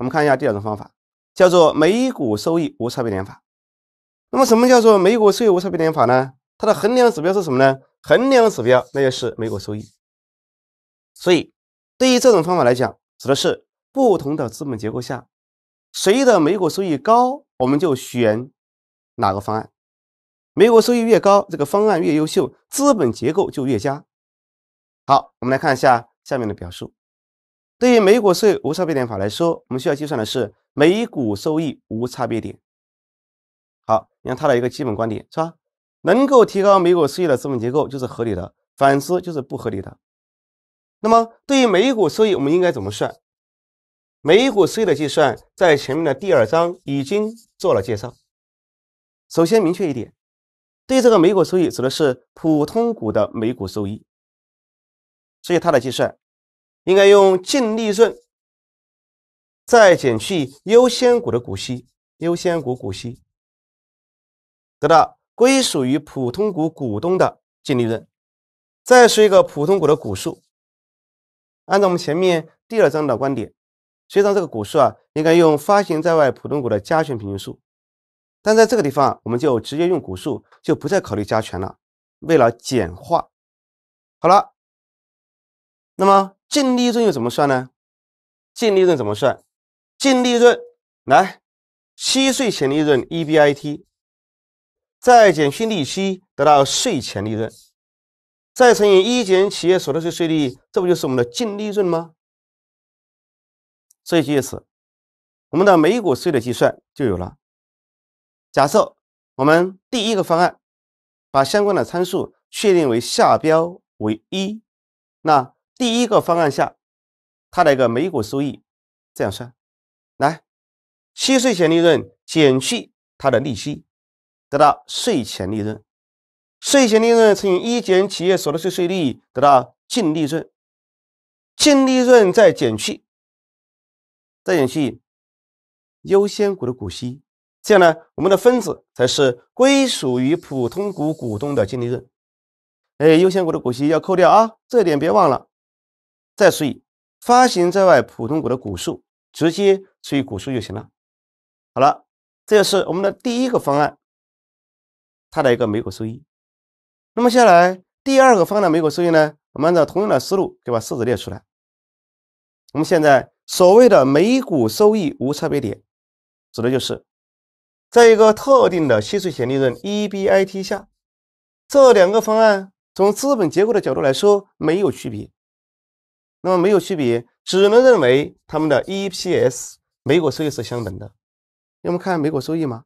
我们看一下第二种方法，叫做每股收益无差别点法。那么，什么叫做每股收益无差别点法呢？它的衡量指标是什么呢？衡量指标那就是每股收益。所以，对于这种方法来讲，指的是不同的资本结构下，谁的每股收益高，我们就选哪个方案。每股收益越高，这个方案越优秀，资本结构就越佳。好，我们来看一下下面的表述。对于每股收益无差别点法来说，我们需要计算的是每股收益无差别点。好，你看它的一个基本观点是吧？能够提高每股收益的资本结构就是合理的，反之就是不合理的。那么，对于每股收益，我们应该怎么算？每股收益的计算在前面的第二章已经做了介绍。首先明确一点，对这个每股收益指的是普通股的每股收益。所以，它的计算。应该用净利润，再减去优先股的股息，优先股股息，得到归属于普通股股东的净利润，再说一个普通股的股数。按照我们前面第二章的观点，实际上这个股数啊，应该用发行在外普通股的加权平均数，但在这个地方啊，我们就直接用股数，就不再考虑加权了，为了简化。好了。那么净利润又怎么算呢？净利润怎么算？净利润来，息税前利润 （EBIT） 再减去利息，得到税前利润，再乘以一减企业所得税税率，这不就是我们的净利润吗？所以，借此，我们的每股税的计算就有了。假设我们第一个方案，把相关的参数确定为下标为一，那。第一个方案下，它的一个每股收益这样算：来，息税前利润减去它的利息，得到税前利润；税前利润乘以一减企业所得税税率，得到净利润；净利润再减去再减去优先股的股息，这样呢，我们的分子才是归属于普通股股东的净利润。哎，优先股的股息要扣掉啊，这点别忘了。再除以发行在外普通股的股数，直接除以股数就行了。好了，这就是我们的第一个方案，它的一个每股收益。那么下来第二个方案每股收益呢？我们按照同样的思路，以把式子列出来。我们现在所谓的每股收益无差别点，指的就是在一个特定的息税前利润 （EBIT） 下，这两个方案从资本结构的角度来说没有区别。那么没有区别，只能认为它们的 EPS 每股收益是相等的。我们看每股收益吗？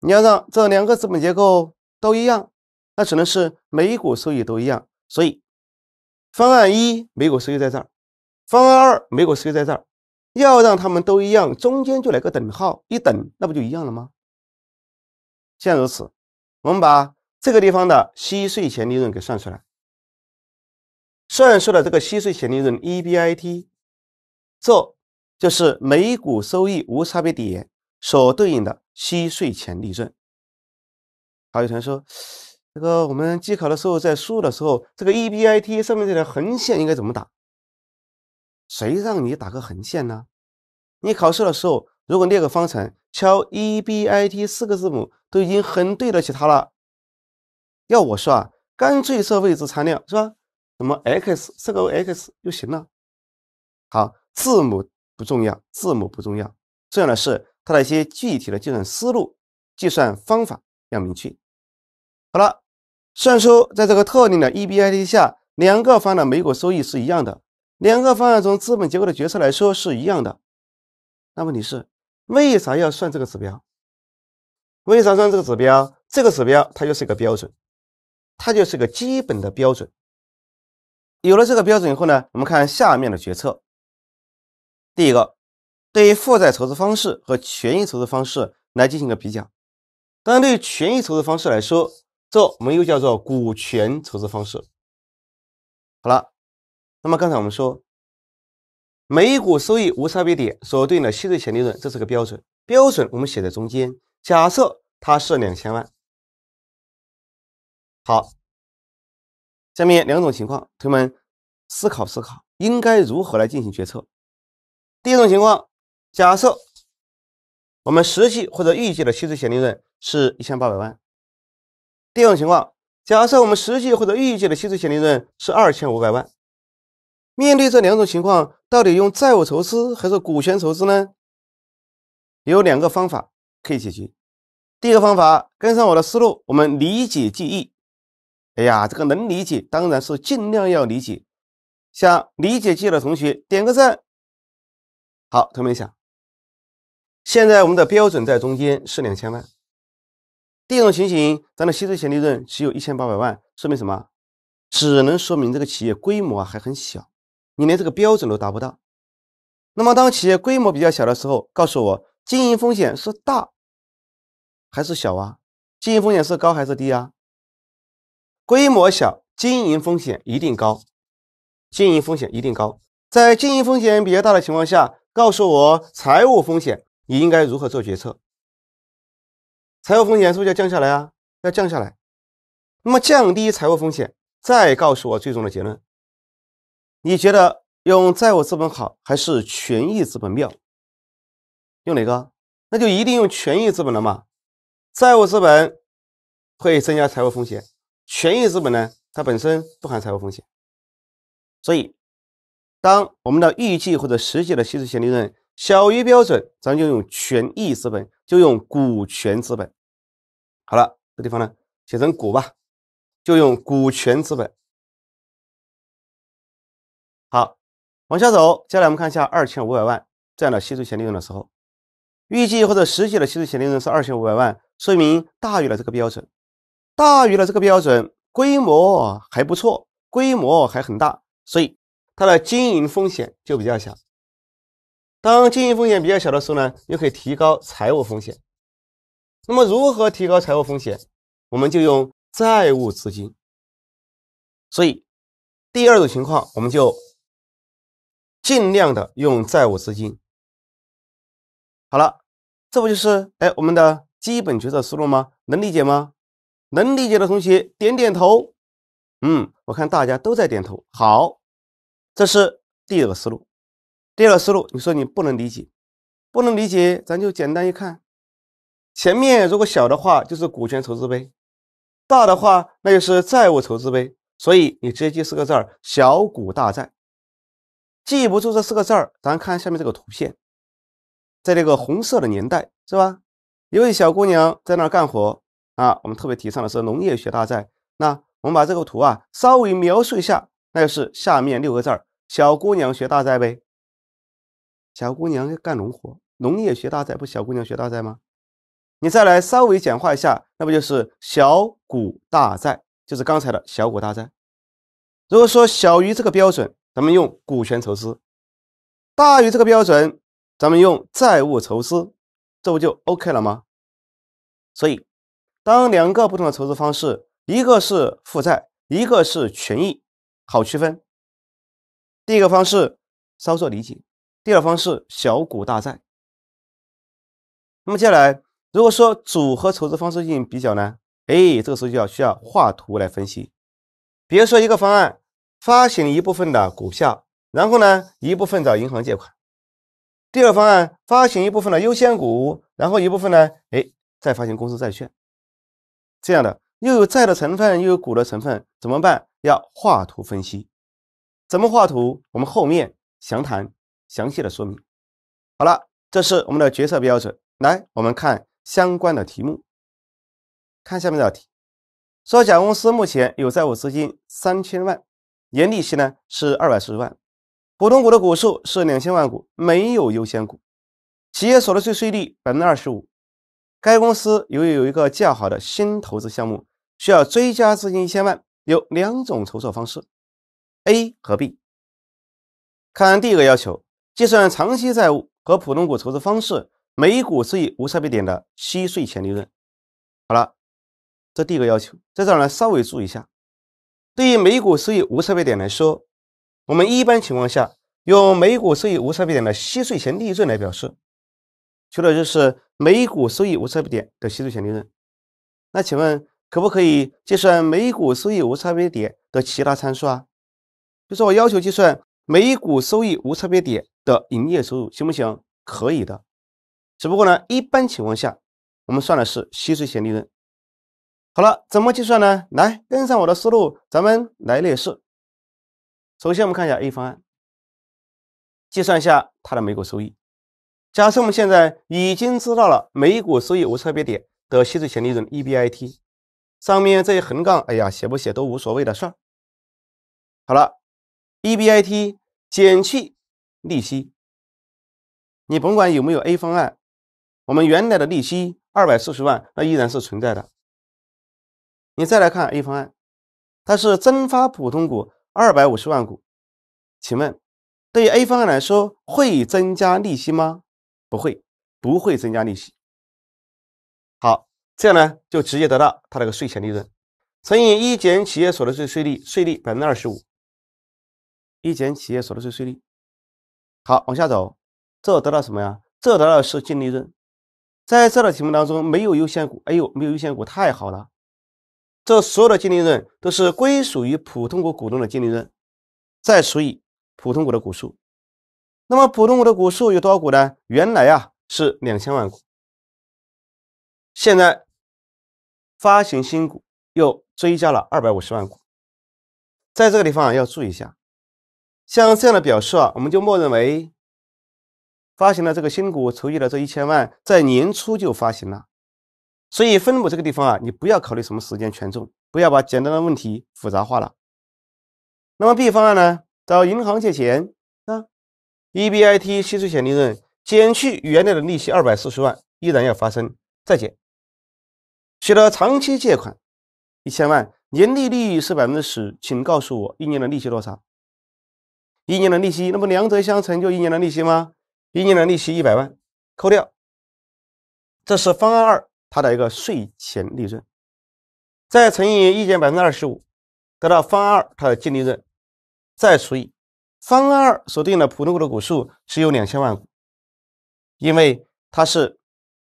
你要让这两个资本结构都一样，那只能是每股收益都一样。所以方案一每股收益在这儿，方案二每股收益在这儿。要让他们都一样，中间就来个等号，一等那不就一样了吗？既然如此，我们把这个地方的息税前利润给算出来。算出了这个息税前利润 EBIT，这就是每股收益无差别点所对应的息税前利润。好，有同学说，这个我们机考的时候在输入的时候，这个 EBIT 上面这条横线应该怎么打？谁让你打个横线呢？你考试的时候如果列个方程，敲 EBIT 四个字母都已经很对得起它了。要我说啊，干脆设未知常量是吧？我们 x 设个 x 就行了。好，字母不重要，字母不重要，重要的是它的一些具体的计算思路、计算方法要明确。好了，算出在这个特定的 EBIT 下，两个方案的每股收益是一样的，两个方案从资本结构的决策来说是一样的。那问题是，为啥要算这个指标？为啥算这个指标？这个指标它就是一个标准，它就是一个基本的标准。有了这个标准以后呢，我们看下面的决策。第一个，对于负债筹资方式和权益筹资方式来进行一个比较。当然，对于权益筹资方式来说，这我们又叫做股权筹资方式。好了，那么刚才我们说，每股收益无差别点所对应的息税前利润，这是个标准。标准我们写在中间，假设它是两千万。好。下面两种情况，同学们思考思考应该如何来进行决策。第一种情况，假设我们实际或者预计的期值前利润是一千八百万；第二种情况，假设我们实际或者预计的期值前利润是二千五百万。面对这两种情况，到底用债务筹资还是股权筹资呢？有两个方法可以解决。第一个方法，跟上我的思路，我们理解记忆。哎呀，这个能理解，当然是尽量要理解。想理解记的同学点个赞。好，同学们想，现在我们的标准在中间是两千万。第一种情形，咱的息税前利润只有一千八百万，说明什么？只能说明这个企业规模啊还很小，你连这个标准都达不到。那么当企业规模比较小的时候，告诉我经营风险是大还是小啊？经营风险是高还是低啊？规模小，经营风险一定高，经营风险一定高。在经营风险比较大的情况下，告诉我财务风险，你应该如何做决策？财务风险是不是要降下来啊？要降下来。那么降低财务风险，再告诉我最终的结论。你觉得用债务资本好还是权益资本妙？用哪个？那就一定用权益资本了嘛？债务资本会增加财务风险。权益资本呢，它本身不含财务风险，所以当我们的预计或者实际的息税前利润小于标准，咱就用权益资本，就用股权资本。好了，这地方呢写成股吧，就用股权资本。好，往下走，接下来我们看一下二千五百万这样的息税前利润的时候，预计或者实际的息税前利润是二千五百万，说明大于了这个标准。大于了这个标准，规模还不错，规模还很大，所以它的经营风险就比较小。当经营风险比较小的时候呢，又可以提高财务风险。那么如何提高财务风险？我们就用债务资金。所以第二种情况，我们就尽量的用债务资金。好了，这不就是哎我们的基本决策思路吗？能理解吗？能理解的同学点点头，嗯，我看大家都在点头。好，这是第二个思路。第二个思路，你说你不能理解，不能理解，咱就简单一看，前面如果小的话就是股权筹资呗，大的话那就是债务筹资呗。所以你直接记四个字儿：小股大债。记不住这四个字儿，咱看下面这个图片，在这个红色的年代，是吧？一位小姑娘在那儿干活。啊，我们特别提倡的是农业学大寨。那我们把这个图啊稍微描述一下，那就是下面六个字儿：小姑娘学大寨呗。小姑娘干农活，农业学大寨，不小姑娘学大寨吗？你再来稍微简化一下，那不就是小股大债？就是刚才的小股大债。如果说小于这个标准，咱们用股权筹资；大于这个标准，咱们用债务筹资，这不就 OK 了吗？所以。当两个不同的筹资方式，一个是负债，一个是权益，好区分。第一个方式稍作理解，第二方式小股大债。那么接下来，如果说组合筹资方式进行比较呢？哎，这个时候就要需要画图来分析。比如说一个方案，发行一部分的股票，然后呢一部分找银行借款；第二个方案，发行一部分的优先股，然后一部分呢，哎，再发行公司债券。这样的又有债的成分，又有股的成分，怎么办？要画图分析。怎么画图？我们后面详谈，详细的说明。好了，这是我们的决策标准。来，我们看相关的题目。看下面这道题：说甲公司目前有债务资金三千万，年利息呢是二百四十万，普通股的股数是两千万股，没有优先股，企业所得税税率百分之二十五。该公司由于有一个较好的新投资项目，需要追加资金一千万，有两种筹措方式，A 和 B。看第一个要求，计算长期债务和普通股筹资方式每股收益无差别点的息税前利润。好了，这第一个要求，在这呢稍微注意一下，对于每股收益无差别点来说，我们一般情况下用每股收益无差别点的息税前利润来表示。求的就是每股收益无差别点的息税前利润，那请问可不可以计算每股收益无差别点的其他参数啊？就是我要求计算每股收益无差别点的营业收入，行不行？可以的，只不过呢，一般情况下我们算的是息税前利润。好了，怎么计算呢？来跟上我的思路，咱们来列式。首先我们看一下 A 方案，计算一下它的每股收益。假设我们现在已经知道了每股收益无差别点的息税前利润 （EBIT），上面这些横杠，哎呀，写不写都无所谓的事儿。好了，EBIT 减去利息，你甭管有没有 A 方案，我们原来的利息二百四十万，那依然是存在的。你再来看 A 方案，它是增发普通股二百五十万股，请问，对于 A 方案来说，会增加利息吗？不会，不会增加利息。好，这样呢就直接得到它这个税前利润，乘以一减企业所得税税率，税率百分之二十五，一减企业所得税税率。好，往下走，这得到什么呀？这得到的是净利润。在这道题目当中没有优先股，哎呦，没有优先股太好了。这所有的净利润都是归属于普通股股东的净利润，再除以普通股的股数。那么，普通股的股数有多少股呢？原来啊是两千万股，现在发行新股又追加了二百五十万股。在这个地方啊要注意一下，像这样的表述啊，我们就默认为发行了这个新股筹集了这一千万在年初就发行了。所以分母这个地方啊，你不要考虑什么时间权重，不要把简单的问题复杂化了。那么 B 方案呢，找银行借钱。EBIT 息税前利润减去原来的利息二百四十万，依然要发生，再减。取得长期借款一千万，年利率是百分之十，请告诉我一年的利息多少？一年的利息，那么两者相乘就一年的利息吗？一年的利息一百万，扣掉。这是方案二，它的一个税前利润，再乘以一减百分之二十五，得到方案二它的净利润，再除以。方案二锁定了普通股的股数只有两千万股，因为它是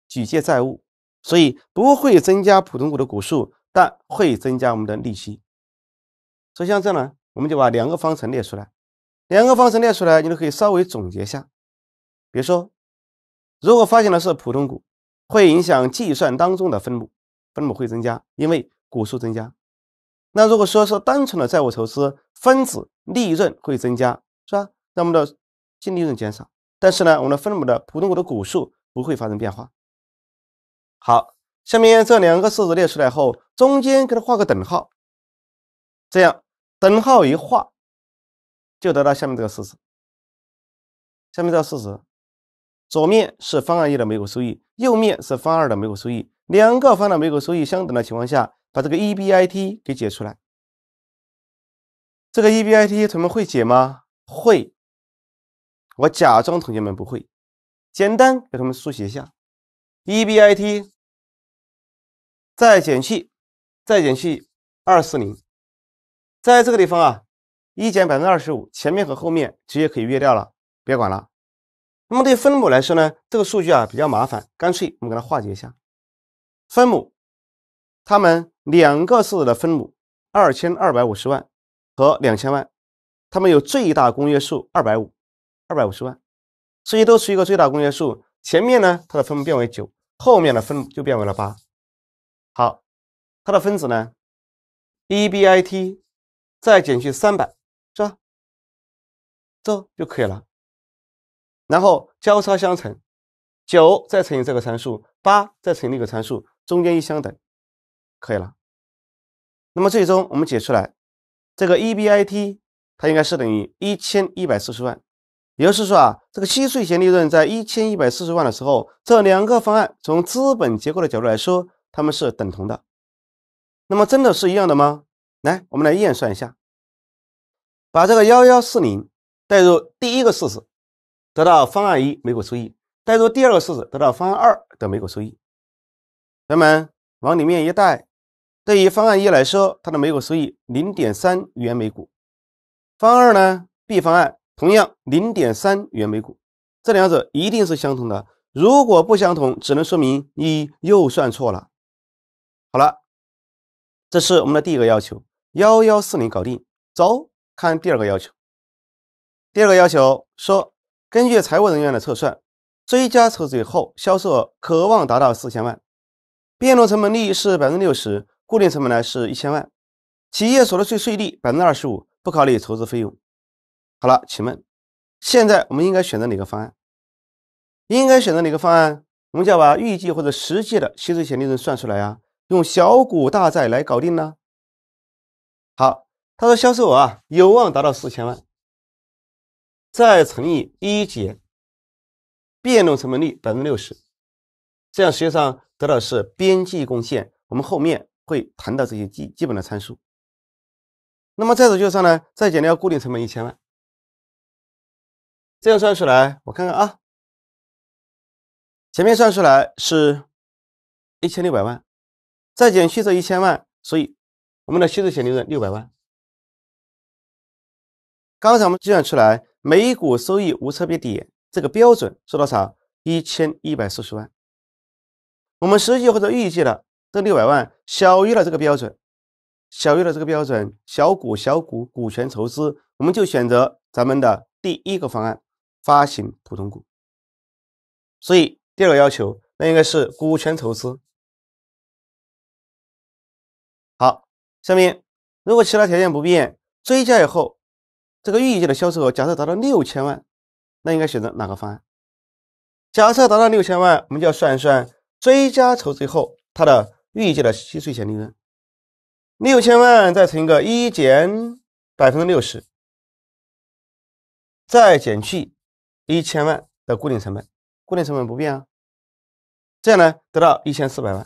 举借债务，所以不会增加普通股的股数，但会增加我们的利息。所以像这样呢，我们就把两个方程列出来，两个方程列出来，你就可以稍微总结下。比如说，如果发行的是普通股，会影响计算当中的分母，分母会增加，因为股数增加。那如果说是单纯的债务筹资，分子利润会增加，是吧？那我们的净利润减少，但是呢，我们的分母的普通股的股数不会发生变化。好，下面这两个式子列出来后，中间给它画个等号，这样等号一画，就得到下面这个式子。下面这个式子，左面是方案一的每股收益，右面是方案二的每股收益，两个方案每股收益相等的情况下。把这个 E B I T 给解出来，这个 E B I T 同学们会解吗？会，我假装同学们不会，简单给他们书写一下 E B I T，再减去，再减去二四零，在这个地方啊，一减百分之二十五，前面和后面直接可以约掉了，别管了。那么对分母来说呢，这个数据啊比较麻烦，干脆我们给它化解一下，分母，它们。两个数的分母，二千二百五十万和两千万，它们有最大公约数二百五，二百五十万，所以都是一个最大公约数，前面呢它的分母变为九，后面的分母就变为了八。好，它的分子呢，e b i t，再减去三百，是吧？这就可以了。然后交叉相乘，九再乘以这个参数，八再乘以那个参数，中间一相等。可以了，那么最终我们解出来，这个 EBIT 它应该是等于一千一百四十万，也就是说啊，这个息税前利润在一千一百四十万的时候，这两个方案从资本结构的角度来说，他们是等同的。那么真的是一样的吗？来，我们来验算一下，把这个幺幺四零带入第一个式子，得到方案一每股收益；带入第二个式子，得到方案二的每股收益。咱们往里面一带，对于方案一来说，它的每股收益零点三元每股。方案二呢？B 方案同样零点三元每股。这两者一定是相同的。如果不相同，只能说明你又算错了。好了，这是我们的第一个要求，幺幺四零搞定。走，看第二个要求。第二个要求说，根据财务人员的测算，追加筹资以后，销售额可望达到四千万，变动成本率是百分之六十。固定成本呢是一千万，企业所得税税率百分之二十五，不考虑投资费用。好了，请问现在我们应该选择哪个方案？应该选择哪个方案？我们就要把预计或者实际的息税前利润算出来啊，用小股大债来搞定呢？好，他说销售额啊有望达到四千万，再乘以一减变动成本率百分之六十，这样实际上得到是边际贡献，我们后面。会谈到这些基基本的参数。那么再做就算呢？再减掉固定成本一千万，这样算出来，我看看啊。前面算出来是一千六百万，再减去这一千万，所以我们的息税前利润六百万。刚才我们计算出来，每股收益无差别点这个标准是多少？一千一百四十万。我们实际或者预计的。这六百万小于了这个标准，小于了这个标准，小股小股股权筹资，我们就选择咱们的第一个方案，发行普通股。所以第二个要求，那应该是股权筹资。好，下面如果其他条件不变，追加以后，这个预计的销售额假设达到六千万，那应该选择哪个方案？假设达到六千万，我们就要算一算追加筹资后它的。预计的息税前利润六千万，再乘一个一减百分之六十，再减去一千万的固定成本，固定成本不变啊，这样呢得到一千四百万。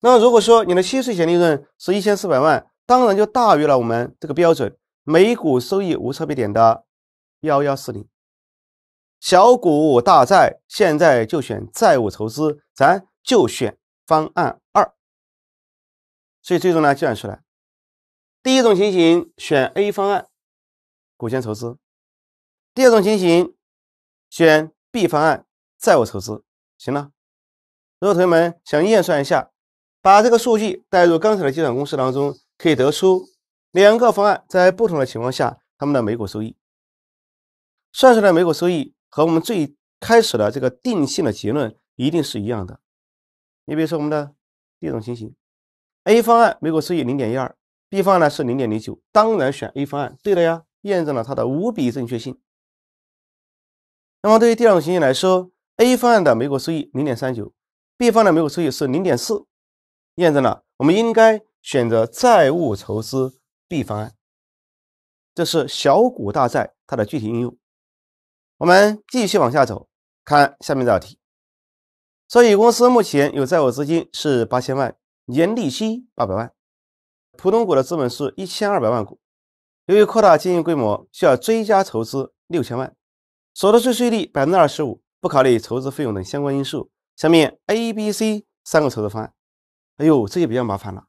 那么如果说你的息税前利润是一千四百万，当然就大于了我们这个标准每股收益无差别点的幺幺四零。小股大债，现在就选债务筹资，咱就选。方案二，所以最终呢计算出来，第一种情形选 A 方案，股权筹资；第二种情形选 B 方案，债务筹资。行了，如果同学们想验算一下，把这个数据带入刚才的计算公式当中，可以得出两个方案在不同的情况下它们的每股收益。算出来每股收益和我们最开始的这个定性的结论一定是一样的。你比如说我们的第一种情形，A 方案每股收益零点一二，B 方案呢是零点零九，当然选 A 方案对的呀，验证了它的无比正确性。那么对于第二种情形来说，A 方案的每股收益零点三九，B 方的每股收益是零点四，验证了我们应该选择债务筹资 B 方案。这是小股大债它的具体应用。我们继续往下走，看下面这道题。所以，公司目前有在手资金是八千万，年利息八百万。普通股的资本是一千二百万股。由于扩大经营规模，需要追加筹资六千万，所得税税率百分之二十五，不考虑筹资费用等相关因素。下面 A、B、C 三个筹资方案。哎呦，这就比较麻烦了，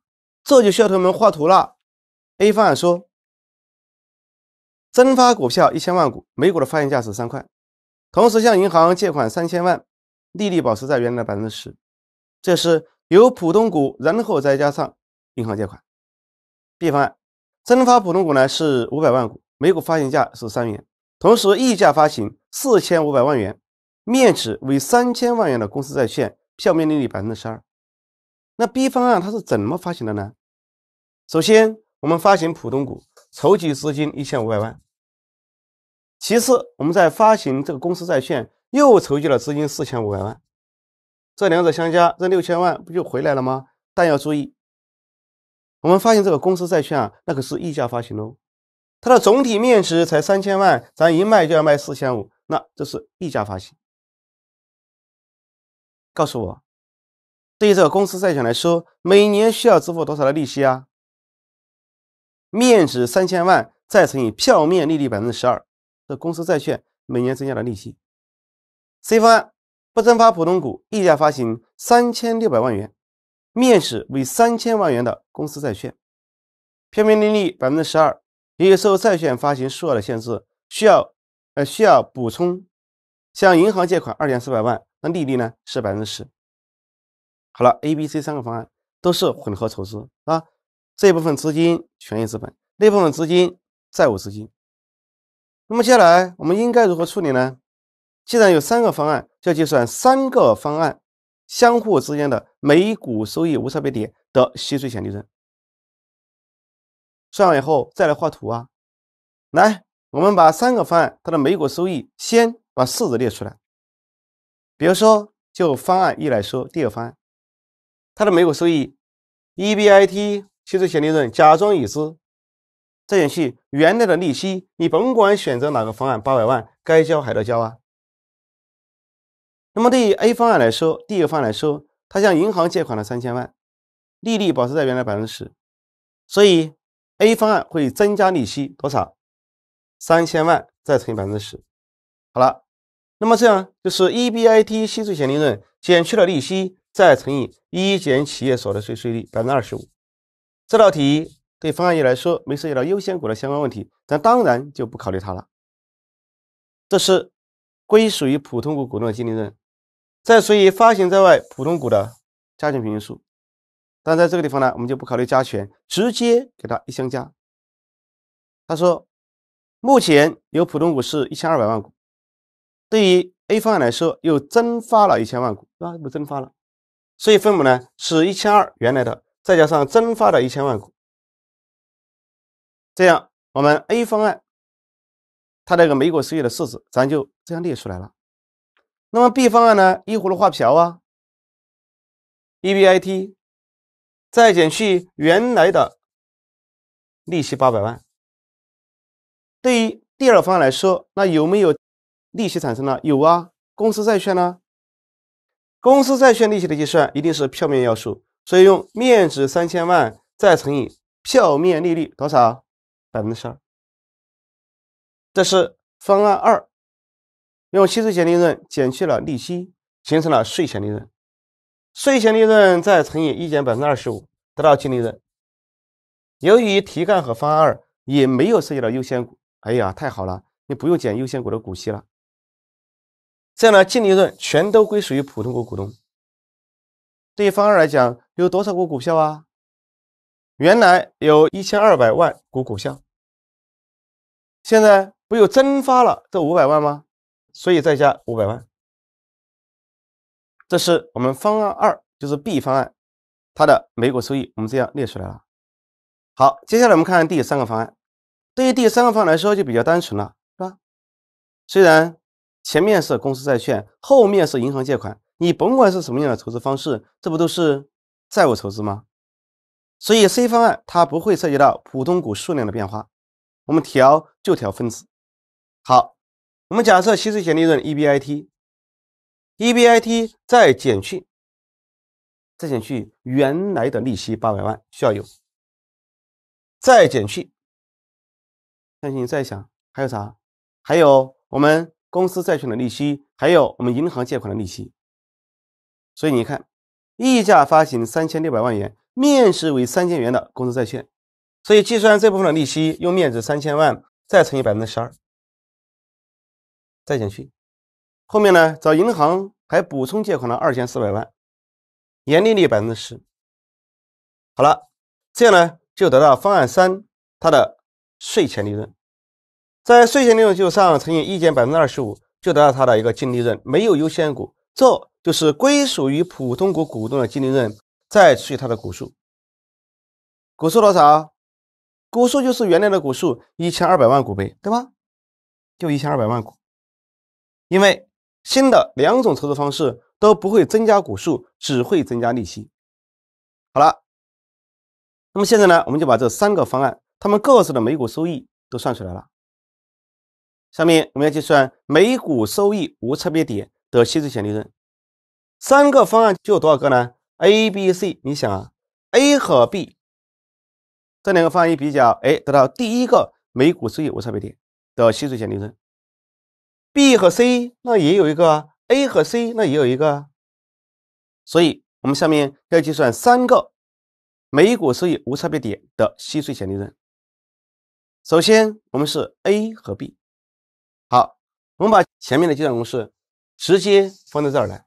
这就需要同学们画图了。A 方案说，增发股票一千万股，每股的发行价是三块，同时向银行借款三千万。利率保持在原来的百分之十，这是由普通股，然后再加上银行借款。B 方案增发普通股呢是五百万股，每股发行价是三元，同时溢价发行四千五百万元，面值为三千万元的公司债券，票面利率百分之十二。那 B 方案它是怎么发行的呢？首先我们发行普通股筹集资金一千五百万，其次我们在发行这个公司债券。又筹集了资金四千五百万，这两者相加，这六千万不就回来了吗？但要注意，我们发现这个公司债券啊，那可是溢价发行喽。它的总体面值才三千万，咱一卖就要卖四千五，那这是溢价发行。告诉我，对于这个公司债券来说，每年需要支付多少的利息啊？面值三千万，再乘以票面利率百分之十二，这公司债券每年增加的利息。C 方案不增发普通股，溢价发行三千六百万元，面值为三千万元的公司债券，票面利率百分之十二，由于受债券发行数额的限制，需要呃需要补充向银行借款二点四百万，那利率呢是百分之十。好了，A、B、C 三个方案都是混合筹资啊，这部分资金权益资本，那部分资金债务资金。那么接下来我们应该如何处理呢？既然有三个方案，就要计算三个方案相互之间的每股收益无差别点的息税前利润。算完以后再来画图啊。来，我们把三个方案它的每股收益，先把式子列出来。比如说，就方案一来说，第二方案它的每股收益 EBIT 息税前利润，假装已知，再减去原来的利息，你甭管选择哪个方案，八百万该交还得交啊。那么对于 A 方案来说，第一个方案来说，他向银行借款了三千万，利率保持在原来百分之十，所以 A 方案会增加利息多少？三千万再乘以百分之十，好了。那么这样就是 EBIT 息税前利润减去了利息，再乘以一减企业所得税税率百分之二十五。这道题对方案一来说没涉及到优先股的相关问题，咱当然就不考虑它了。这是归属于普通股股东的净利润。再除以发行在外普通股的加权平均数，但在这个地方呢，我们就不考虑加权，直接给它一相加。他说，目前有普通股是一千二百万股，对于 A 方案来说，又增发了一千万股，对吧？又增发了，所以分母呢是一千二原来的，再加上增发的一千万股，这样我们 A 方案它那个每股收益的式子，咱就这样列出来了。那么 B 方案呢？依葫芦画瓢啊，EBIT 再减去原来的利息八百万。对于第二方案来说，那有没有利息产生呢？有啊，公司债券呢？公司债券利息的计算一定是票面要素，所以用面值三千万再乘以票面利率多少？百分之十二。这是方案二。用息税前利润减去了利息，形成了税前利润，税前利润再乘以一减百分之二十五，得到净利润。由于题干和方案二也没有涉及到优先股，哎呀，太好了，你不用减优先股的股息了。这样呢，净利润全都归属于普通股股东。对于方案二来讲，有多少股股票啊？原来有一千二百万股股票，现在不又增发了这五百万吗？所以再加五百万，这是我们方案二，就是 B 方案，它的每股收益我们这样列出来了。好，接下来我们看第三个方案。对于第三个方案来说就比较单纯了，是吧？虽然前面是公司债券，后面是银行借款，你甭管是什么样的筹资方式，这不都是债务筹资吗？所以 C 方案它不会涉及到普通股数量的变化，我们调就调分子。好。我们假设息税前利润 EBIT，EBIT 再减去再减去原来的利息八百万需要有，再减去，相信你再想还有啥？还有我们公司债券的利息，还有我们银行借款的利息。所以你看溢价发行三千六百万元面值为三千元的公司债券，所以计算这部分的利息用面值三千万再乘以百分之十二。再减去，后面呢？找银行还补充借款了二千四百万，年利率百分之十。好了，这样呢就得到方案三它的税前利润，在税前利润基础上乘以一减百分之二十五，就得到它的一个净利润。没有优先股，这就是归属于普通股股东的净利润。再除以它的股数，股数多少？股数就是原来的股数，一千二百万股呗，对吧？就一千二百万股。因为新的两种投资方式都不会增加股数，只会增加利息。好了，那么现在呢，我们就把这三个方案他们各自的每股收益都算出来了。下面我们要计算每股收益无差别点的息税前利润。三个方案就有多少个呢？A、B、C，你想啊，A 和 B 这两个方案一比较，哎，得到第一个每股收益无差别点的息税前利润。B 和 C 那也有一个，A 和 C 那也有一个，所以我们下面要计算三个每股收益无差别点的息税前利润。首先我们是 A 和 B，好，我们把前面的计算公式直接放到这儿来。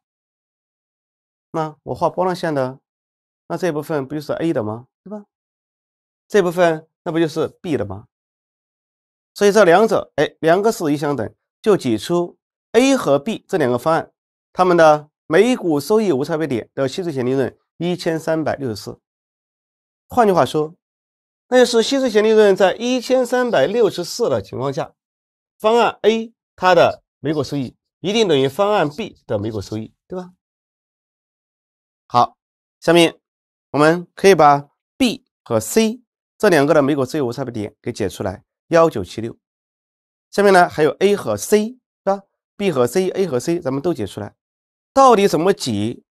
那我画波浪线的，那这部分不就是 A 的吗？对吧？这部分那不就是 B 的吗？所以这两者哎，两个是一相等。就解出 A 和 B 这两个方案，它们的每股收益无差别点的息税前利润一千三百六十四。换句话说，那就是息税前利润在一千三百六十四的情况下，方案 A 它的每股收益一定等于方案 B 的每股收益，对吧？好，下面我们可以把 B 和 C 这两个的每股收益无差别点给解出来，幺九七六。下面呢还有 A 和 C 是吧？B 和 C，A 和 C，咱们都解出来，到底怎么解？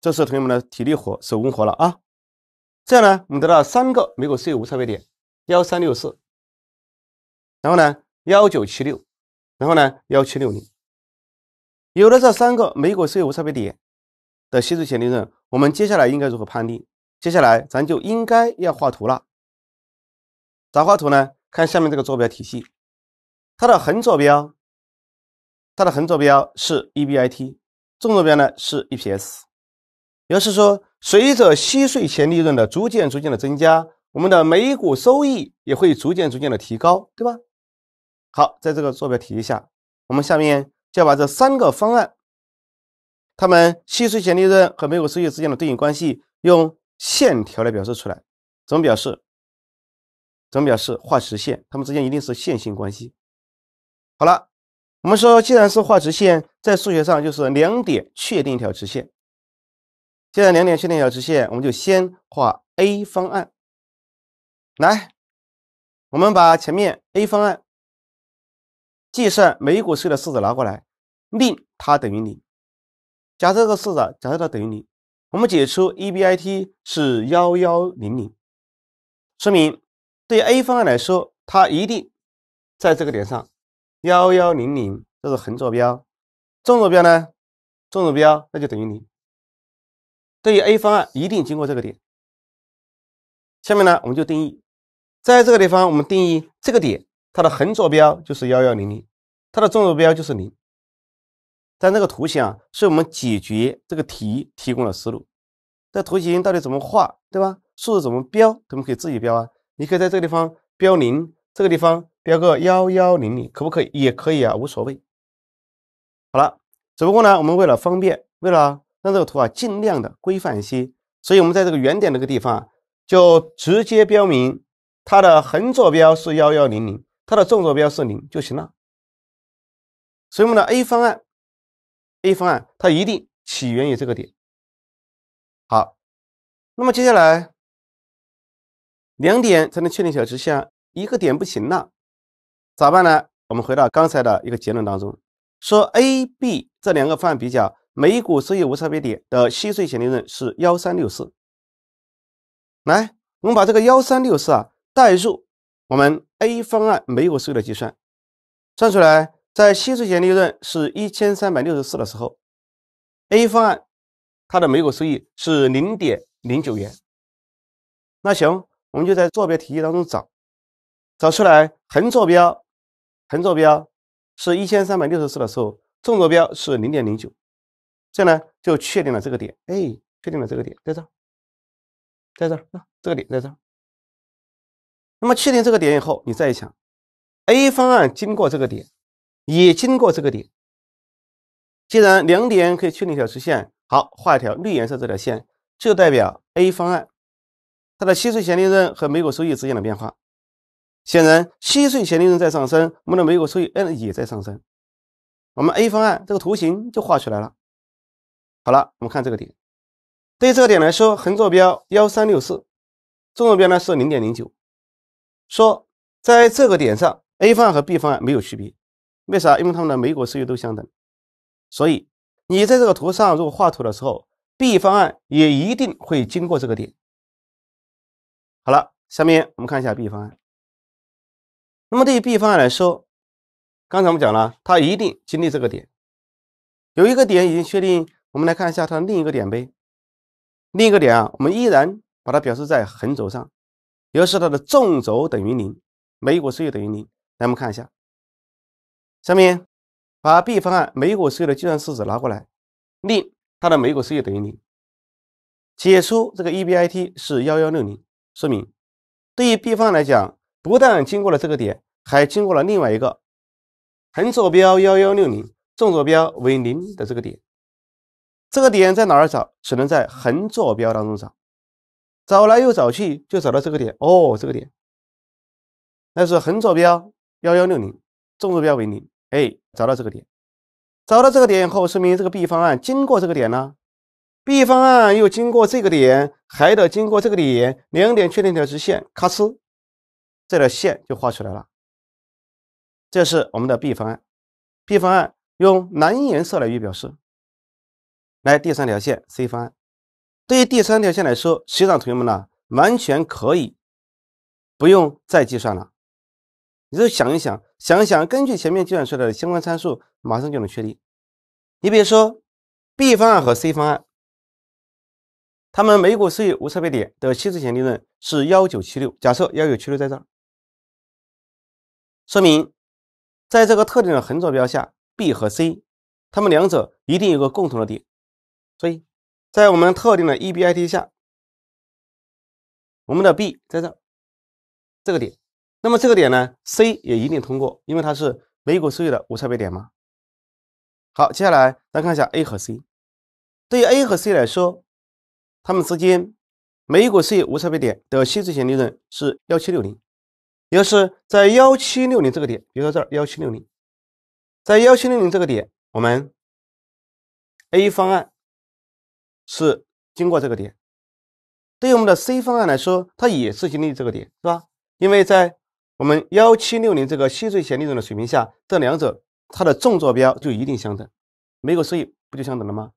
这是同学们的体力活、手工活了啊！这样呢，我们得到三个每股收益无差别点：幺三六四，然后呢幺九七六，然后呢幺七六零。有了这三个每股收益无差别点的系数前力润，我们接下来应该如何判定？接下来咱就应该要画图了。咋画图呢？看下面这个坐标体系。它的横坐标，它的横坐标是 EBIT，纵坐标呢是 EPS。也就是说，随着息税前利润的逐渐逐渐的增加，我们的每股收益也会逐渐逐渐的提高，对吧？好，在这个坐标提一下，我们下面就要把这三个方案，它们息税前利润和每股收益之间的对应关系用线条来表示出来。怎么表示？怎么表示？画直线，它们之间一定是线性关系。好了，我们说，既然是画直线，在数学上就是两点确定一条直线。现在两点确定一条直线，我们就先画 A 方案。来，我们把前面 A 方案计算每股益的式子拿过来，令它等于零，假设这个式子假设它等于零，我们解出 EBIT 是幺幺零零，说明对 A 方案来说，它一定在这个点上。幺幺零零，这是横坐标，纵坐标呢？纵坐标那就等于零。对于 A 方案一定经过这个点。下面呢，我们就定义，在这个地方我们定义这个点，它的横坐标就是幺幺零零，它的纵坐标就是零。但这个图形啊，是我们解决这个题提供的思路。这图形到底怎么画，对吧？数字怎么标？同们可以自己标啊。你可以在这个地方标零，这个地方。标个幺幺零零可不可以？也可以啊，无所谓。好了，只不过呢，我们为了方便，为了让这个图啊尽量的规范一些，所以我们在这个原点那个地方就直接标明它的横坐标是幺幺零零，它的纵坐标是零就行了。所以我们的 A 方案，A 方案它一定起源于这个点。好，那么接下来两点才能确定小直线，一个点不行了。咋办呢？我们回到刚才的一个结论当中，说 A、B 这两个方案比较，每股收益无差别点的息税前利润是幺三六四。来，我们把这个幺三六四啊代入我们 A 方案每股收益的计算，算出来，在息税前利润是一千三百六十四的时候，A 方案它的每股收益是零点零九元。那行，我们就在坐标体系当中找，找出来横坐标。横坐标是一千三百六十四的时候，纵坐标是零点零九，这呢就确定了这个点。哎，确定了这个点，在这儿，在这儿啊，这个点在这儿。那么确定这个点以后，你再想，A 方案经过这个点，也经过这个点。既然两点可以确定一条直线，好，画一条绿颜色这条线，就代表 A 方案它的稀释前利润和每股收益之间的变化。显然，息税前利润在上升，我们的每股收益 n 也在上升。我们 A 方案这个图形就画出来了。好了，我们看这个点，对于这个点来说，横坐标幺三六四，纵坐标呢是零点零九。说，在这个点上，A 方案和 B 方案没有区别。为啥？因为它们的每股收益都相等。所以，你在这个图上如果画图的时候，B 方案也一定会经过这个点。好了，下面我们看一下 B 方案。那么对于 B 方案来说，刚才我们讲了，它一定经历这个点，有一个点已经确定，我们来看一下它的另一个点呗。另一个点啊，我们依然把它表示在横轴上，表示它的纵轴等于零，每股收益等于零。来，我们看一下，下面把 B 方案每股收益的计算式子拿过来，令它的每股收益等于零，解出这个 EBIT 是幺幺六零，说明对于 B 方案来讲。不但经过了这个点，还经过了另外一个横坐标幺幺六零，纵坐标为零的这个点。这个点在哪儿找？只能在横坐标当中找。找来又找去，就找到这个点。哦，这个点，那是横坐标幺幺六零，纵坐标为零。哎，找到这个点，找到这个点以后，说明这个 B 方案经过这个点呢。B 方案又经过这个点，还得经过这个点。两点确定一条直线，咔哧。这条线就画出来了。这是我们的 B 方案，B 方案用蓝颜色来预表示。来第三条线 C 方案，对于第三条线来说，实际上同学们呢完全可以不用再计算了。你就想一想，想一想，根据前面计算出来的相关参数，马上就能确定。你比如说 B 方案和 C 方案，它们每股收益无差别点的期值前利润是幺九七六，假设幺九七六在这儿。说明，在这个特定的横坐标下，B 和 C，它们两者一定有个共同的点。所以，在我们特定的 EBIT 下，我们的 B 在这这个点，那么这个点呢，C 也一定通过，因为它是每股收益的无差别点嘛。好，接下来来看一下 A 和 C。对于 A 和 C 来说，它们之间每股收益无差别点的息税前利润是幺七六零。就是在幺七六零这个点，比如说这儿幺七六零，在幺七六零这个点，我们 A 方案是经过这个点，对于我们的 C 方案来说，它也是经历这个点，是吧？因为在我们幺七六零这个息税前利润的水平下，这两者它的纵坐标就一定相等，每股收益不就相等了吗？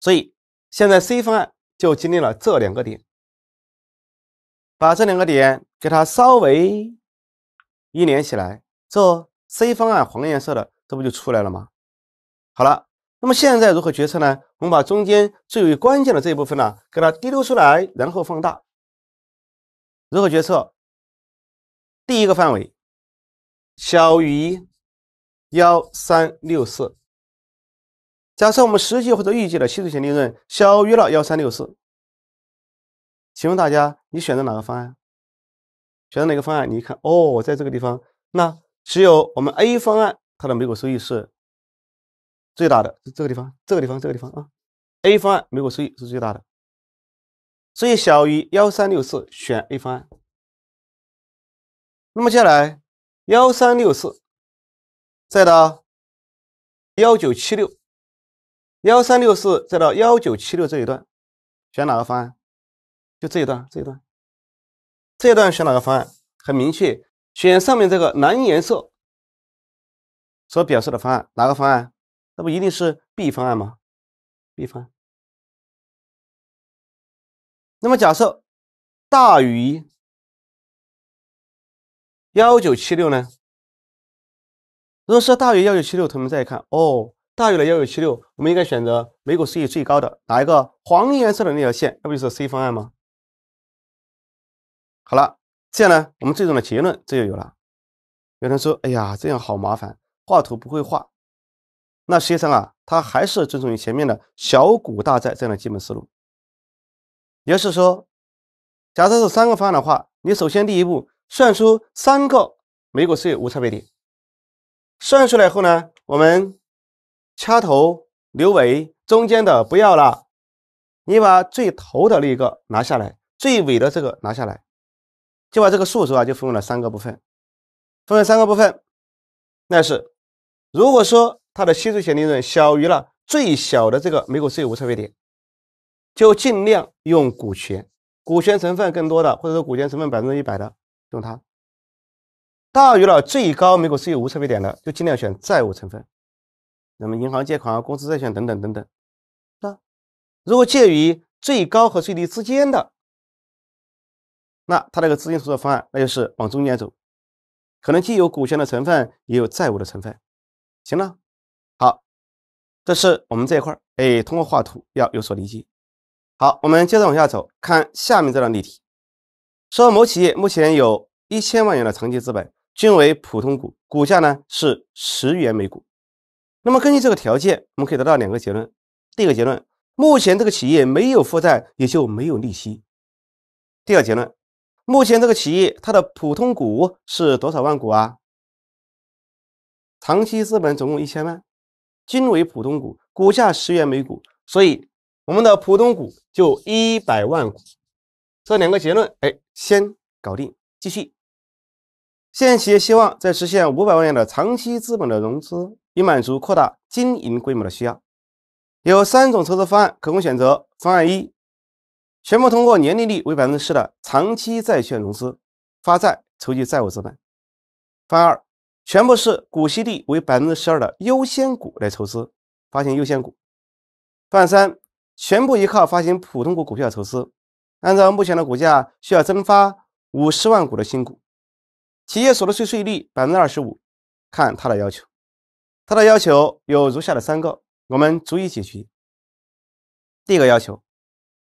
所以现在 C 方案就经历了这两个点。把这两个点给它稍微一连起来，这 C 方案黄颜色的，这不就出来了吗？好了，那么现在如何决策呢？我们把中间最为关键的这一部分呢，给它滴溜出来，然后放大。如何决策？第一个范围小于幺三六四，假设我们实际或者预计的期税前利润小于了幺三六四。请问大家，你选择哪个方案？选择哪个方案？你一看，哦，我在这个地方，那只有我们 A 方案，它的每股收益是最大的，是这个地方，这个地方，这个地方啊，A 方案每股收益是最大的，所以小于幺三六四选 A 方案。那么接下来幺三六四再到幺九七六，幺三六四再到幺九七六这一段，选哪个方案？就这一段，这一段，这一段选哪个方案很明确，选上面这个蓝颜色所表示的方案，哪个方案？那不一定是 B 方案吗？B 方。那么假设大于幺九七六呢？如果是大于幺九七六，同学们再看，哦，大于了幺九七六，我们应该选择每股收益最高的哪一个？黄颜色的那条线，那不就是 C 方案吗？好了，这样呢，我们最终的结论这就有了。有人说：“哎呀，这样好麻烦，画图不会画。”那实际上啊，它还是遵从于前面的小股大债这样的基本思路。也就是说，假设是三个方案的话，你首先第一步算出三个每股收益无差别点。算出来后呢，我们掐头留尾，中间的不要了。你把最头的那一个拿下来，最尾的这个拿下来。就把这个数值啊，就分为了三个部分，分为三个部分。那是如果说它的息税前利润小于了最小的这个每股税后无差别点，就尽量用股权，股权成分更多的，或者说股权成分百分之一百的，用它。大于了最高每股税后无差别点的，就尽量选债务成分，那么银行借款啊、公司债券等等等等。那如果介于最高和最低之间的。那它这个资金筹措方案，那就是往中间走，可能既有股权的成分，也有债务的成分。行了，好，这是我们这一块儿，哎，通过画图要有所理解。好，我们接着往下走，看下面这道例题。说某企业目前有一千万元的长期资本，均为普通股，股价呢是十元每股。那么根据这个条件，我们可以得到两个结论。第一个结论，目前这个企业没有负债，也就没有利息。第二个结论。目前这个企业它的普通股是多少万股啊？长期资本总共一千万，均为普通股，股价十元每股，所以我们的普通股就一百万股。这两个结论，哎，先搞定。继续，现企业希望在实现五百万元的长期资本的融资，以满足扩大经营规模的需要，有三种筹资方案可供选择。方案一。全部通过年利率为百分之十的长期债券融资发债筹集债务资本。方案二，全部是股息率为百分之十二的优先股来筹资发行优先股。方案三，全部依靠发行普通股股票筹资，按照目前的股价需要增发五十万股的新股。企业所得税税率百分之二十五。看他的要求，他的要求有如下的三个，我们逐一解决。第一个要求。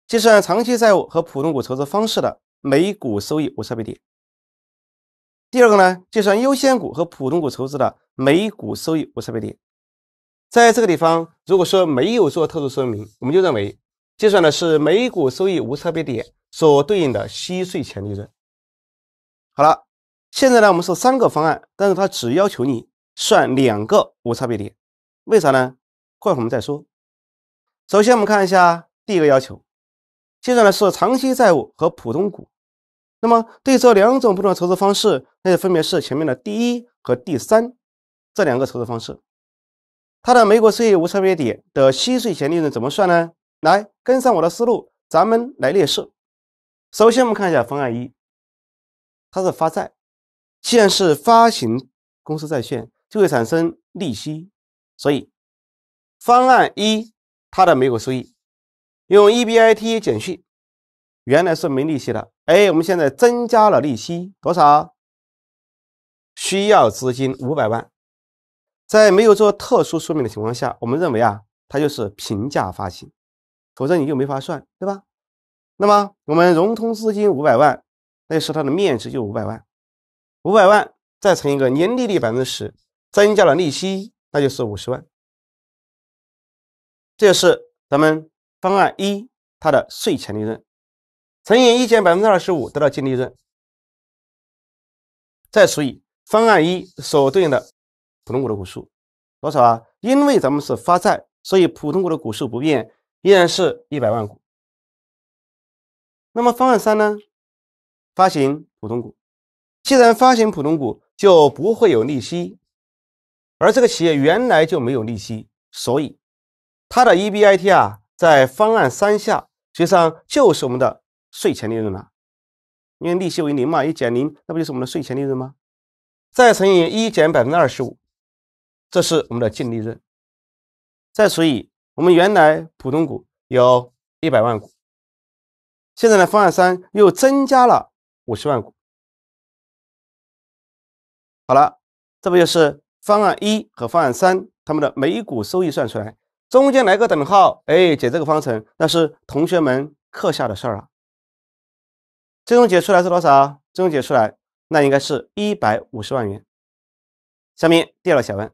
计算长期债务和普通股筹资方式的每股收益无差别点。第二个呢，计算优先股和普通股筹资的每股收益无差别点。在这个地方，如果说没有做特殊说明，我们就认为计算的是每股收益无差别点所对应的息税前利润。好了，现在呢，我们是三个方案，但是它只要求你算两个无差别点，为啥呢？过会儿我们再说。首先我们看一下第一个要求。接着呢是长期债务和普通股，那么对这两种不同的投资方式，那就分别是前面的第一和第三这两个投资方式。它的每股收益无差别点的息税前利润怎么算呢？来跟上我的思路，咱们来列式。首先我们看一下方案一，它是发债，既然是发行公司债券，就会产生利息，所以方案一它的每股收益。用 EBIT 减去原来是没利息的，哎，我们现在增加了利息多少？需要资金五百万，在没有做特殊说明的情况下，我们认为啊，它就是平价发行，否则你就没法算，对吧？那么我们融通资金五百万，那就是它的面值就五百万，五百万再乘一个年利率百分之十，增加了利息，那就是五十万。这是咱们。方案一，它的税前利润乘以一减百分之二十五得到净利润，再除以方案一所对应的普通股的股数多少啊？因为咱们是发债，所以普通股的股数不变，依然是一百万股。那么方案三呢？发行普通股，既然发行普通股就不会有利息，而这个企业原来就没有利息，所以它的 EBIT 啊。在方案三下，实际上就是我们的税前利润了，因为利息为零嘛，一减零，那不就是我们的税前利润吗？再乘以一减百分之二十五，这是我们的净利润，再除以我们原来普通股有一百万股，现在呢方案三又增加了五十万股。好了，这不就是方案一和方案三他们的每股收益算出来？中间来个等号，哎，解这个方程，那是同学们课下的事儿啊。最终解出来是多少？最终解出来，那应该是一百五十万元。下面第二个小问，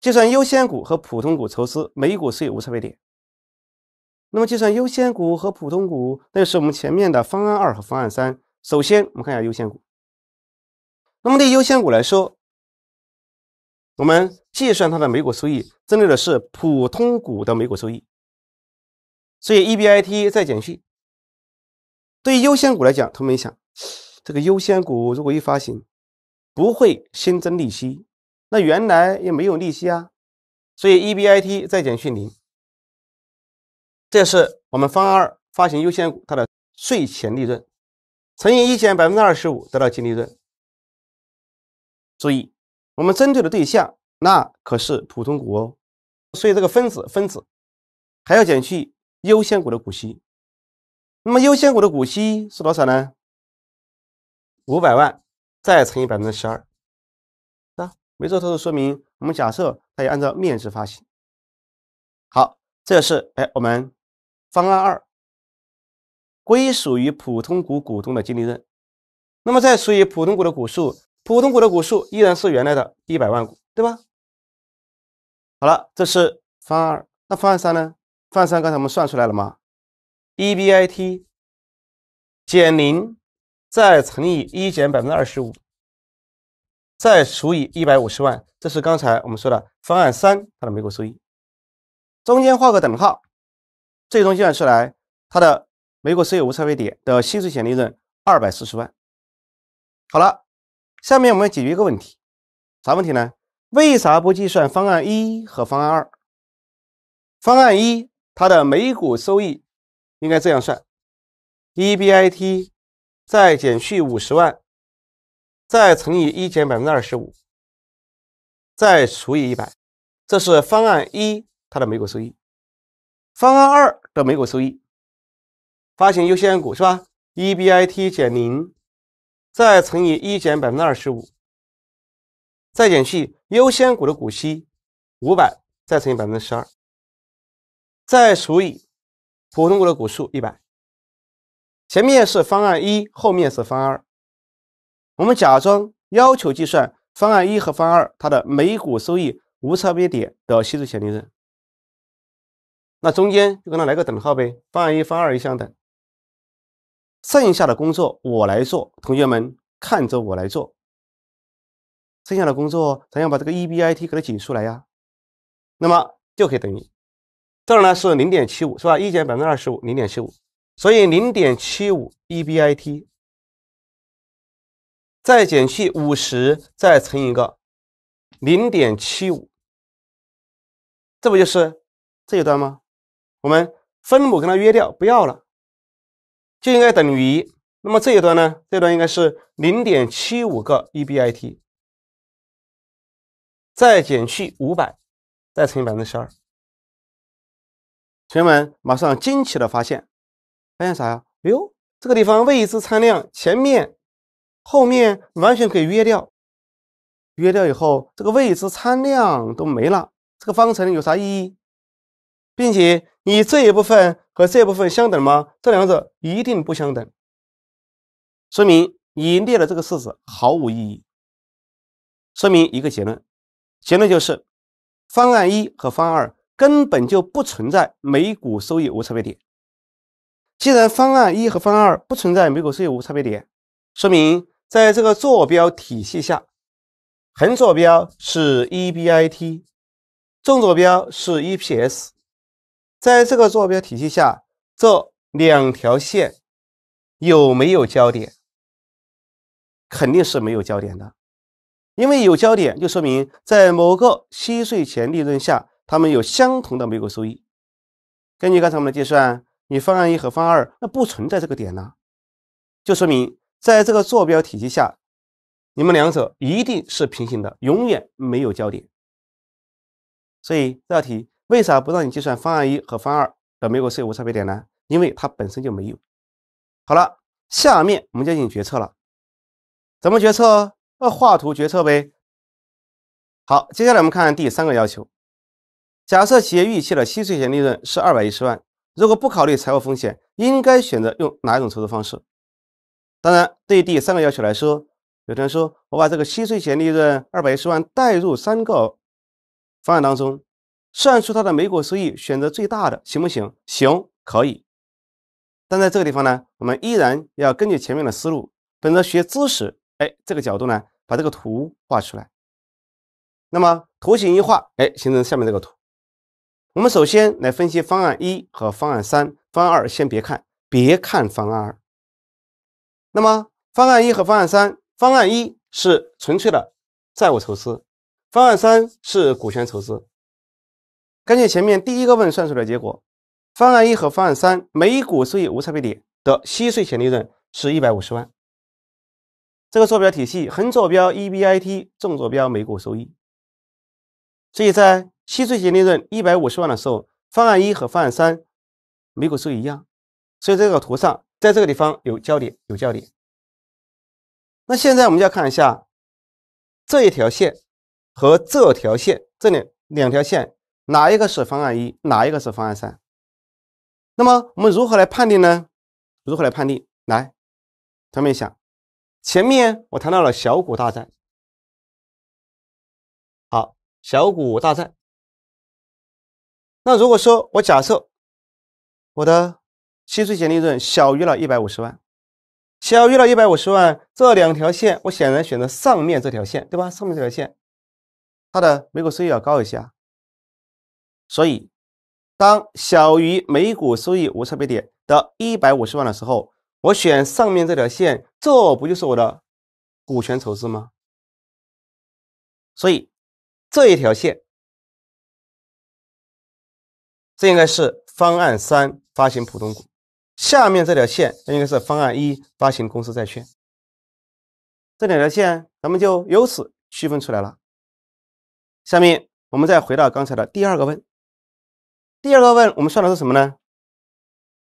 计算优先股和普通股筹资每股税后无差别点。那么计算优先股和普通股，那就是我们前面的方案二和方案三。首先，我们看一下优先股。那么对优先股来说，我们计算它的每股收益，针对的是普通股的每股收益，所以 EBIT 再减去。对于优先股来讲，同学们想，这个优先股如果一发行，不会新增利息，那原来也没有利息啊，所以 EBIT 再减去零，这是我们方案二发行优先股它的税前利润，乘以一减百分之二十五得到净利润。注意。我们针对的对象那可是普通股哦，所以这个分子分子还要减去优先股的股息。那么优先股的股息是多少呢？五百万再乘以百分之十二，啊，没错，它是说明我们假设它也按照面值发行。好，这是哎我们方案二，归属于普通股股东的净利润。那么在属于普通股的股数。普通股的股数依然是原来的一百万股，对吧？好了，这是方案二。那方案三呢？方案三刚才我们算出来了吗？EBIT 减零，再乘以一减百分之二十五，再除以一百五十万，这是刚才我们说的方案三它的每股收益。中间画个等号，最终计算出来它的每股收益无差别点的息税前利润二百四十万。好了。下面我们解决一个问题，啥问题呢？为啥不计算方案一和方案二？方案一它的每股收益应该这样算：EBIT 再减去五十万，再乘以一减百分之二十五，再除以一百，这是方案一它的每股收益。方案二的每股收益，发行优先股是吧？EBIT 减零。再乘以一减百分之二十五，再减去优先股的股息五百，再乘以百分之十二，再除以普通股的股数一百。前面是方案一，后面是方案二。我们假装要求计算方案一和方案二它的每股收益无差别点的系数前利润。那中间就跟他来个等号呗，方案一、方案二一相等。剩下的工作我来做，同学们看着我来做。剩下的工作，咱要把这个 EBIT 给它解出来呀。那么就可以等于这儿呢是零点七五，是吧？一减百分之二十五，零点七五。所以零点七五 EBIT 再减去五十，再乘一个零点七五，这不就是这一段吗？我们分母跟它约掉，不要了。就应该等于，那么这一端呢？这段应该是零点七五个 ebit，再减去五百，再乘以百分之十二。同学们马上惊奇的发现，发现啥呀？哎呦，这个地方未知参量前面后面完全可以约掉，约掉以后这个未知参量都没了，这个方程有啥意义？并且你这一部分。和这部分相等吗？这两者一定不相等，说明你列的这个式子毫无意义。说明一个结论，结论就是方案一和方案二根本就不存在每股收益无差别点。既然方案一和方案二不存在每股收益无差别点，说明在这个坐标体系下，横坐标是 EBIT，纵坐标是 EPS。在这个坐标体系下，这两条线有没有交点？肯定是没有交点的，因为有交点就说明在某个息税前利润下，它们有相同的每股收益。根据刚才我们的计算，你方案一和方案二那不存在这个点呢，就说明在这个坐标体系下，你们两者一定是平行的，永远没有交点。所以这道题。为啥不让你计算方案一和方案二的每股税后无差别点呢？因为它本身就没有。好了，下面我们就进行决策了。怎么决策？画图决策呗。好，接下来我们看第三个要求：假设企业预期的息税前利润是二百一十万，如果不考虑财务风险，应该选择用哪一种筹资方式？当然，对第三个要求来说，有人说：“我把这个息税前利润二百一十万带入三个方案当中。”算出它的每股收益，选择最大的，行不行？行，可以。但在这个地方呢，我们依然要根据前面的思路，本着学知识，哎，这个角度呢，把这个图画出来。那么图形一画，哎，形成下面这个图。我们首先来分析方案一和方案三，方案二先别看，别看方案二。那么方案一和方案三，方案一是纯粹的债务筹资，方案三是股权筹资。根据前面第一个问算出的结果，方案一和方案三每股收益无差别点的息税前利润是一百五十万。这个坐标体系，横坐标 EBIT，纵坐标每股收益。所以在息税前利润一百五十万的时候，方案一和方案三每股收益一样，所以这个图上在这个地方有交点，有交点。那现在我们就要看一下这一条线和这条线，这里两条线。哪一个是方案一，哪一个是方案三？那么我们如何来判定呢？如何来判定？来，同学们想，前面我谈到了小股大战，好，小股大战。那如果说我假设我的息税前利润小于了一百五十万，小于了一百五十万，这两条线，我显然选择上面这条线，对吧？上面这条线，它的每股收益要高一些。所以，当小于每股收益无差别点的一百五十万的时候，我选上面这条线，这不就是我的股权筹资吗？所以，这一条线，这应该是方案三，发行普通股；下面这条线，那应该是方案一，发行公司债券。这两条线，咱们就由此区分出来了。下面我们再回到刚才的第二个问。第二个问，我们算的是什么呢？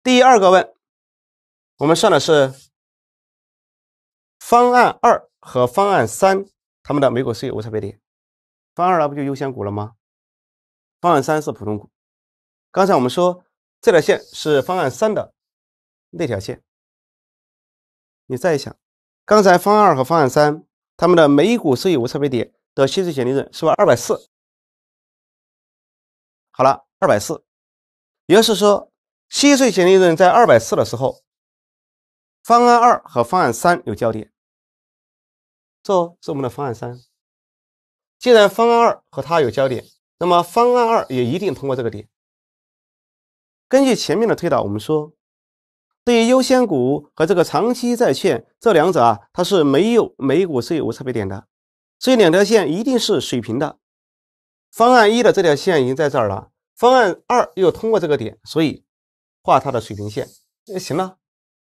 第二个问，我们算的是方案二和方案三他们的每股收益无差别点。方案二不就优先股了吗？方案三是普通股。刚才我们说这条线是方案三的那条线。你再想，刚才方案二和方案三他们的每股收益无差别点的息税前利润是吧？二百四。好了，二百四。也就是说，息税前利润在二百四的时候，方案二和方案三有交点。这是我们的方案三。既然方案二和它有交点，那么方案二也一定通过这个点。根据前面的推导，我们说，对于优先股和这个长期债券这两者啊，它是没有每股是有无差别点的，所以两条线一定是水平的。方案一的这条线已经在这儿了。方案二又通过这个点，所以画它的水平线就行了。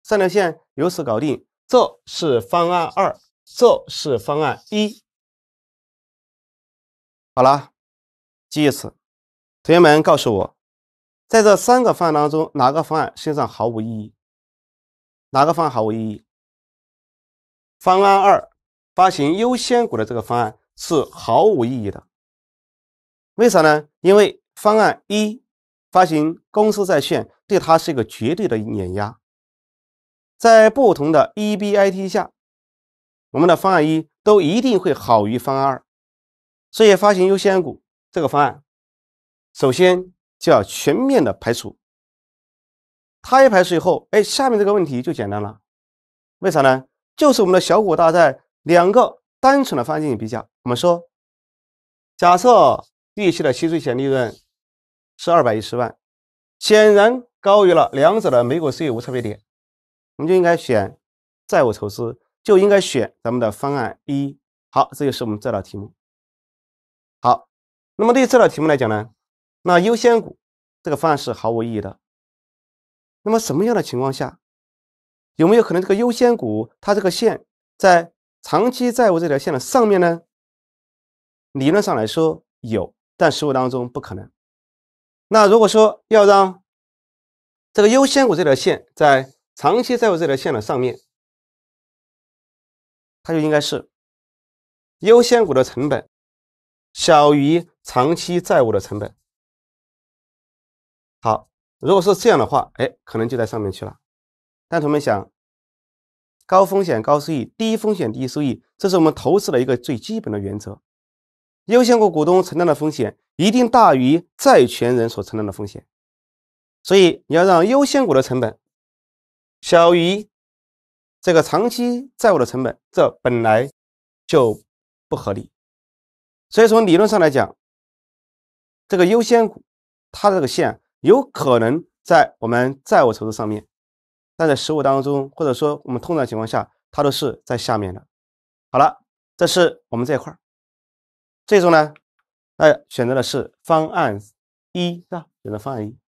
三条线由此搞定。这是方案二，这是方案一。好了，记一次。同学们告诉我，在这三个方案当中，哪个方案实际上毫无意义？哪个方案毫无意义？方案二发行优先股的这个方案是毫无意义的。为啥呢？因为。方案一，发行公司债券对它是一个绝对的碾压，在不同的 EBIT 下，我们的方案一都一定会好于方案二。所以发行优先股这个方案，首先就要全面的排除。它一排除以后，哎，下面这个问题就简单了，为啥呢？就是我们的小股大债两个单纯的方案进行比较。我们说，假设预期的息税前利润。是二百一十万，显然高于了两者的每股收益无差别点，我们就应该选债务筹资，就应该选咱们的方案一。好，这就是我们这道题目。好，那么对于这道题目来讲呢，那优先股这个方案是毫无意义的。那么什么样的情况下，有没有可能这个优先股它这个线在长期债务这条线的上面呢？理论上来说有，但实务当中不可能。那如果说要让这个优先股这条线在长期债务这条线的上面，它就应该是优先股的成本小于长期债务的成本。好，如果是这样的话，哎，可能就在上面去了。但同学们想，高风险高收益，低风险低收益，这是我们投资的一个最基本的原则。优先股股东承担的风险。一定大于债权人所承担的风险，所以你要让优先股的成本小于这个长期债务的成本，这本来就不合理。所以从理论上来讲，这个优先股它这个线有可能在我们债务筹资上面，但在实物当中或者说我们通常情况下，它都是在下面的。好了，这是我们这一块儿，最终呢。那选择的是方案一，是吧？选择方案一。